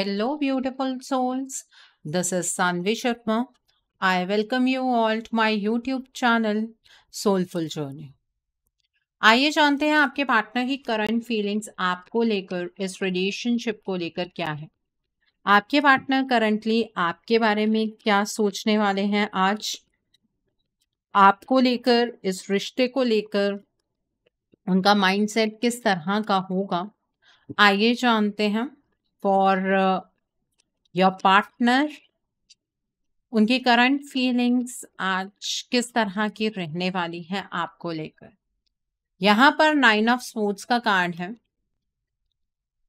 Hello, beautiful souls. This is Sanvi Sharma. I welcome you all to my YouTube channel, Soulful Journey. आइए जानते हैं आपके partner की current feelings आपको लेकर इस रिलेशनशिप को लेकर क्या है आपके पार्टनर करंटली आपके बारे में क्या सोचने वाले हैं आज आपको लेकर इस रिश्ते को लेकर उनका माइंडसेट किस तरह का होगा आइए जानते हैं फॉर योर पार्टनर उनकी करंट फीलिंग्स आज किस तरह की रहने वाली है आपको लेकर यहाँ पर नाइन ऑफ स्पोर्ट्स का कार्ड है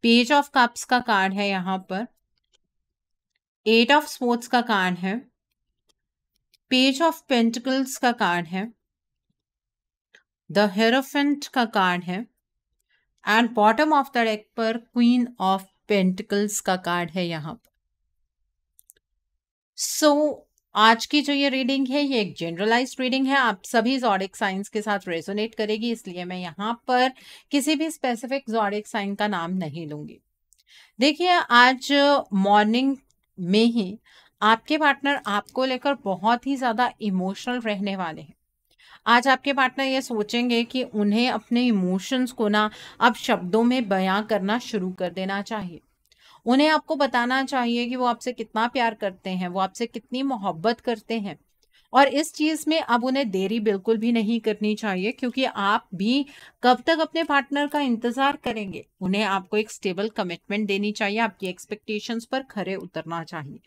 पेज ऑफ कप्स का कार्ड है यहाँ पर एट ऑफ स्पोर्ट्स का कार्ड है पेज ऑफ पेंटिकल्स का कार्ड है द हेरोफेंट का कार्ड है and bottom of the deck पर क्वीन ऑफ पेंटिकल्स का कार्ड है यहाँ पर सो so, आज की जो ये रीडिंग है ये एक जनरलाइज रीडिंग है आप सभी जॉडिक साइंस के साथ रेजोनेट करेगी इसलिए मैं यहाँ पर किसी भी स्पेसिफिक जॉडिक साइन का नाम नहीं लूंगी देखिए आज मॉर्निंग में ही आपके पार्टनर आपको लेकर बहुत ही ज़्यादा इमोशनल रहने वाले हैं आज आपके पार्टनर ये सोचेंगे कि उन्हें अपने इमोशंस को ना अब शब्दों में बयां करना शुरू कर देना चाहिए उन्हें आपको बताना चाहिए कि वो आपसे कितना प्यार करते हैं वो आपसे कितनी मोहब्बत करते हैं और इस चीज में अब उन्हें देरी बिल्कुल भी नहीं करनी चाहिए क्योंकि आप भी कब तक अपने पार्टनर का इंतजार करेंगे उन्हें आपको एक स्टेबल कमिटमेंट देनी चाहिए आपकी एक्सपेक्टेशंस पर खरे उतरना चाहिए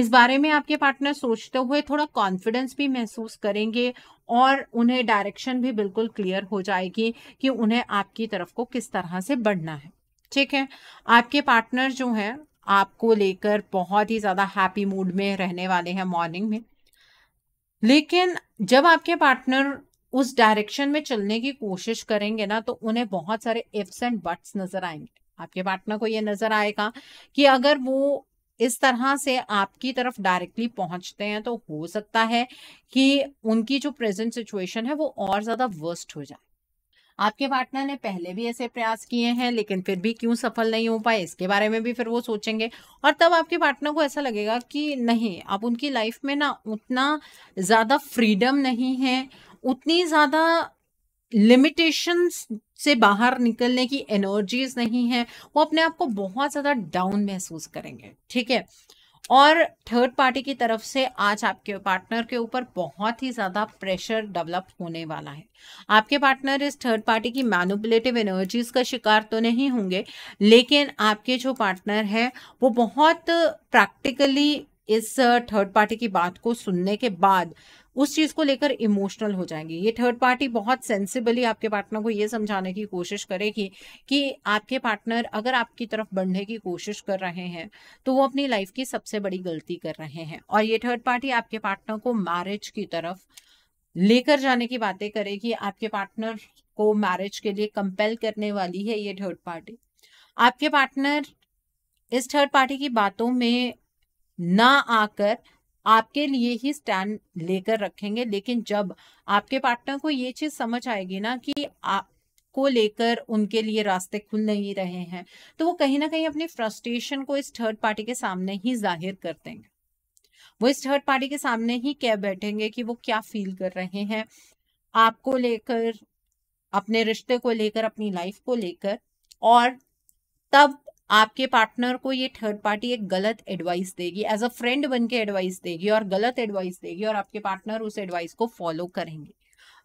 इस बारे में आपके पार्टनर सोचते हुए थोड़ा कॉन्फिडेंस भी महसूस करेंगे और उन्हें डायरेक्शन भी बिल्कुल क्लियर हो जाएगी कि उन्हें आपकी तरफ को किस तरह से बढ़ना है ठीक है आपके पार्टनर जो है आपको लेकर बहुत ही ज़्यादा हैप्पी मूड में रहने वाले हैं मॉर्निंग में लेकिन जब आपके पार्टनर उस डायरेक्शन में चलने की कोशिश करेंगे ना तो उन्हें बहुत सारे इफ्स एंड बट्स नजर आएंगे आपके पार्टनर को ये नजर आएगा कि अगर वो इस तरह से आपकी तरफ डायरेक्टली पहुंचते हैं तो हो सकता है कि उनकी जो प्रेजेंट सिचुएशन है वो और ज्यादा वर्स्ट हो जाए आपके पार्टनर ने पहले भी ऐसे प्रयास किए हैं लेकिन फिर भी क्यों सफल नहीं हो पाए इसके बारे में भी फिर वो सोचेंगे और तब आपके पार्टनर को ऐसा लगेगा कि नहीं आप उनकी लाइफ में ना उतना ज़्यादा फ्रीडम नहीं है उतनी ज़्यादा लिमिटेशंस से बाहर निकलने की एनर्जीज नहीं है वो अपने आप को बहुत ज़्यादा डाउन महसूस करेंगे ठीक है और थर्ड पार्टी की तरफ से आज आपके पार्टनर के ऊपर बहुत ही ज़्यादा प्रेशर डेवलप होने वाला है आपके पार्टनर इस थर्ड पार्टी की मैनुपुलेटिव एनर्जीज का शिकार तो नहीं होंगे लेकिन आपके जो पार्टनर है वो बहुत प्रैक्टिकली इस थर्ड पार्टी की बात को सुनने के बाद उस चीज को लेकर इमोशनल हो जाएंगे ये थर्ड पार्टी बहुत सेंसिबली आपके पार्टनर को ये समझाने की कोशिश करेगी कि आपके पार्टनर अगर आपकी तरफ बढ़ने की कोशिश कर रहे हैं तो वो अपनी लाइफ की सबसे बड़ी गलती कर रहे हैं और ये थर्ड पार्टी आपके पार्टनर को मैरिज की तरफ लेकर जाने की बातें करेगी आपके पार्टनर को मैरिज के लिए कंपेल करने वाली है ये थर्ड पार्टी आपके पार्टनर इस थर्ड पार्टी की बातों में ना आकर आपके लिए ही स्टैंड लेकर रखेंगे लेकिन जब आपके पार्टनर को ये चीज समझ आएगी ना कि आपको को लेकर उनके लिए रास्ते खुल नहीं रहे हैं तो वो कहीं ना कहीं अपनी फ्रस्ट्रेशन को इस थर्ड पार्टी के सामने ही जाहिर कर देंगे वो इस थर्ड पार्टी के सामने ही कह बैठेंगे कि वो क्या फील कर रहे हैं आपको लेकर अपने रिश्ते को लेकर अपनी लाइफ को लेकर और तब आपके पार्टनर को ये थर्ड पार्टी एक गलत एडवाइस देगी एज अ फ्रेंड बन के एडवाइस देगी और गलत एडवाइस देगी और आपके पार्टनर उस एडवाइस को फॉलो करेंगे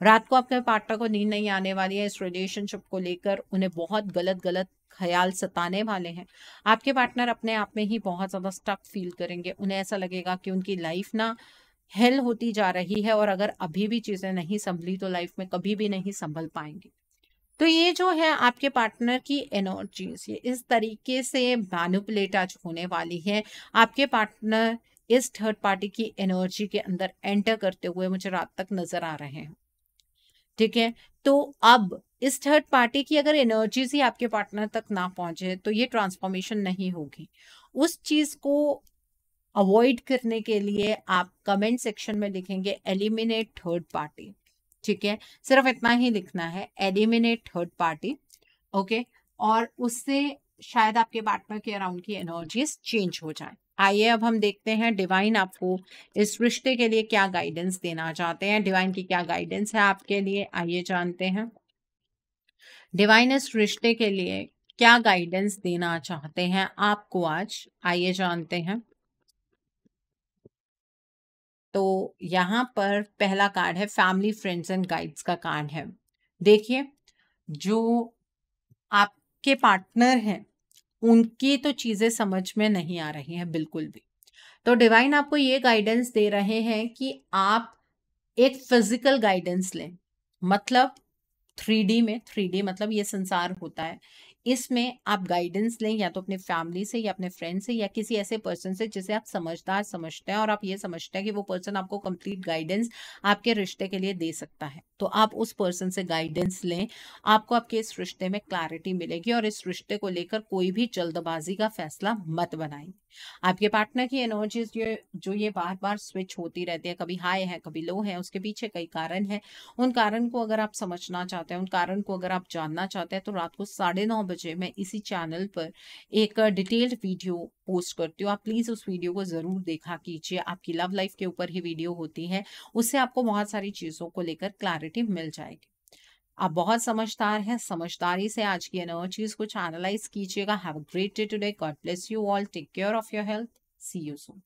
रात को आपके पार्टनर को नींद नहीं आने वाली है इस रिलेशनशिप को लेकर उन्हें बहुत गलत गलत ख्याल सताने वाले हैं आपके पार्टनर अपने आप में ही बहुत ज़्यादा स्टक फील करेंगे उन्हें ऐसा लगेगा कि उनकी लाइफ ना हेल होती जा रही है और अगर अभी भी चीज़ें नहीं संभली तो लाइफ में कभी भी नहीं संभल पाएंगे तो ये जो है आपके पार्टनर की एनर्जीज ये इस तरीके से मैनुपलेट आज होने वाली है आपके पार्टनर इस थर्ड पार्टी की एनर्जी के अंदर एंटर करते हुए मुझे रात तक नजर आ रहे हैं ठीक है तो अब इस थर्ड पार्टी की अगर एनर्जीज ही आपके पार्टनर तक ना पहुंचे तो ये ट्रांसफॉर्मेशन नहीं होगी उस चीज को अवॉइड करने के लिए आप कमेंट सेक्शन में लिखेंगे एलिमिनेट थर्ड पार्टी ठीक है सिर्फ इतना ही लिखना है एलिमिनेट थर्ड पार्टी ओके और उससे शायद आपके पार्टनर के अराउंड की एनर्जीज चेंज हो जाए आइए अब हम देखते हैं डिवाइन आपको इस रिश्ते के लिए क्या गाइडेंस देना चाहते हैं डिवाइन की क्या गाइडेंस है आपके लिए आइए जानते हैं डिवाइन इस रिश्ते के लिए क्या गाइडेंस देना चाहते हैं आपको आज आइए जानते हैं तो यहाँ पर पहला कार्ड है फैमिली फ्रेंड्स एंड गाइड्स का कार्ड है देखिए जो आपके पार्टनर हैं उनकी तो चीज़ें समझ में नहीं आ रही हैं बिल्कुल भी तो डिवाइन आपको ये गाइडेंस दे रहे हैं कि आप एक फिजिकल गाइडेंस लें मतलब थ्री डी में थ्री डी मतलब ये संसार होता है इसमें आप गाइडेंस लें या तो अपने फैमिली से या अपने फ्रेंड से या किसी ऐसे पर्सन से जिसे आप समझदार समझते हैं और आप ये समझते हैं कि वो पर्सन आपको कंप्लीट गाइडेंस आपके रिश्ते के लिए दे सकता है तो आप उस पर्सन से गाइडेंस लें आपको आपके इस रिश्ते में क्लैरिटी मिलेगी और इस रिश्ते को लेकर कोई भी जल्दबाजी का फैसला मत बनाएं आपके पार्टनर की एनर्जीज जो जो ये बार बार स्विच होती रहती है कभी हाई है कभी लो है उसके पीछे कई कारण है उन कारण को अगर आप समझना चाहते हैं उन कारण को अगर आप जानना चाहते हैं तो रात को साढ़े नौ बजे मैं इसी चैनल पर एक डिटेल्ड वीडियो पोस्ट करती हूँ आप प्लीज़ उस वीडियो को ज़रूर देखा कीजिए आपकी लव लाइफ के ऊपर ही वीडियो होती है उससे आपको बहुत सारी चीज़ों को लेकर क्लैरिटी मिल जाएगी आप बहुत समझदार हैं समझदारी से आज की एनर्जीज कुछ एनालाइज कीजिएगा have a great day today God bless you all take care of your health see you soon